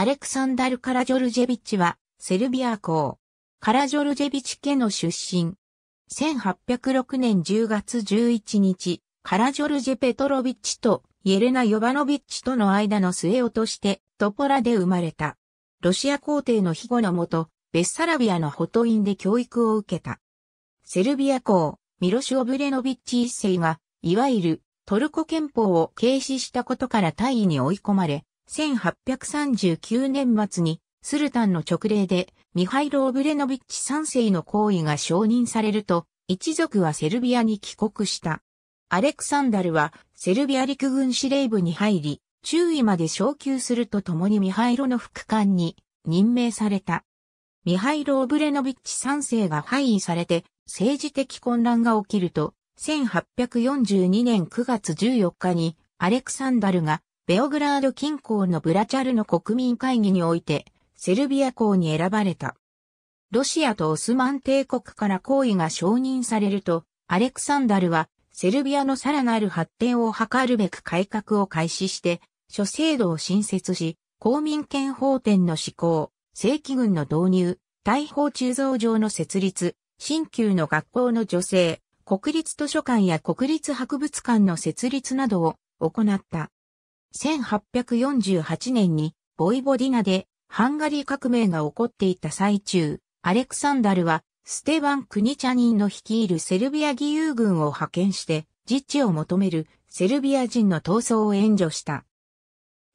アレクサンダル・カラジョルジェビッチは、セルビア公、カラジョルジェビッチ家の出身。1806年10月11日、カラジョルジェ・ペトロビッチとイエレナ・ヨバノビッチとの間の末をとして、トポラで生まれた。ロシア皇帝の庇護のもと、ベッサラビアのホトインで教育を受けた。セルビア公、ミロシュ・オブレノビッチ一世が、いわゆるトルコ憲法を軽視したことから大位に追い込まれ、1839年末にスルタンの勅令でミハイロ・オブレノビッチ3世の行為が承認されると、一族はセルビアに帰国した。アレクサンダルはセルビア陸軍司令部に入り、中尉まで昇級するとともにミハイロの副官に任命された。ミハイロ・オブレノビッチ3世が廃位されて政治的混乱が起きると、1842年9月14日にアレクサンダルがベオグラード近郊のブラチャルの国民会議において、セルビア公に選ばれた。ロシアとオスマン帝国から行為が承認されると、アレクサンダルは、セルビアのさらなる発展を図るべく改革を開始して、諸制度を新設し、公民権法典の施行、正規軍の導入、大砲鋳造場の設立、新旧の学校の助成、国立図書館や国立博物館の設立などを行った。1848年にボイボディナでハンガリー革命が起こっていた最中、アレクサンダルはステバン・クニチャニンの率いるセルビア義勇軍を派遣して、自治を求めるセルビア人の闘争を援助した。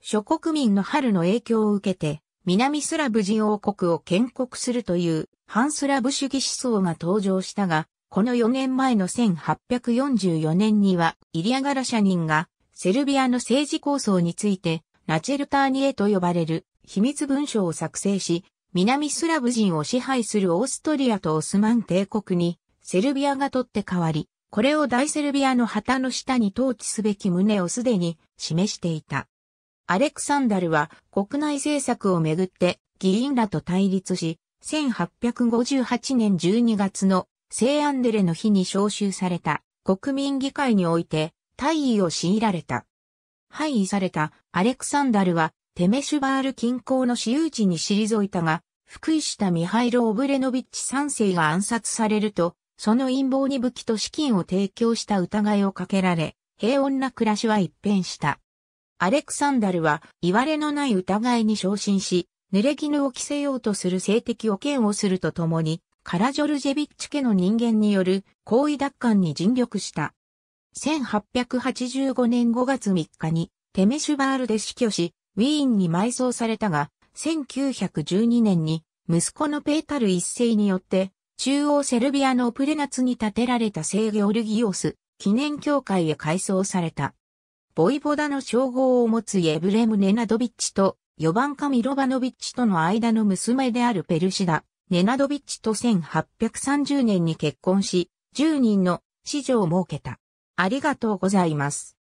諸国民の春の影響を受けて、南スラブ人王国を建国するという反スラブ主義思想が登場したが、この4年前の1844年には、イリアガラシャニンがセルビアの政治構想について、ナチェルターニエと呼ばれる秘密文書を作成し、南スラブ人を支配するオーストリアとオスマン帝国に、セルビアが取って代わり、これを大セルビアの旗の下に統治すべき旨をすでに示していた。アレクサンダルは国内政策をめぐって議員らと対立し、1858年12月の聖アンデレの日に召集された国民議会において退位を強いられた。廃位されたアレクサンダルはテメシュバール近郊の私有地に退いたが、福井したミハイロ・オブレノビッチ3世が暗殺されると、その陰謀に武器と資金を提供した疑いをかけられ、平穏な暮らしは一変した。アレクサンダルは、いわれのない疑いに昇進し、濡れ衣を着せようとする性的汚見をするとともに、カラジョルジェビッチ家の人間による行為奪還に尽力した。1885年5月3日にテメシュバールで死去し、ウィーンに埋葬されたが、1912年に息子のペータル一世によって、中央セルビアのプレナツに建てられた聖ゲオルギオス記念教会へ改装された。ボイボダの称号を持つイエブレム・ネナドビッチとヨバンカミロバノビッチとの間の娘であるペルシダ・ネナドビッチと1830年に結婚し、10人の子女を設けた。ありがとうございます。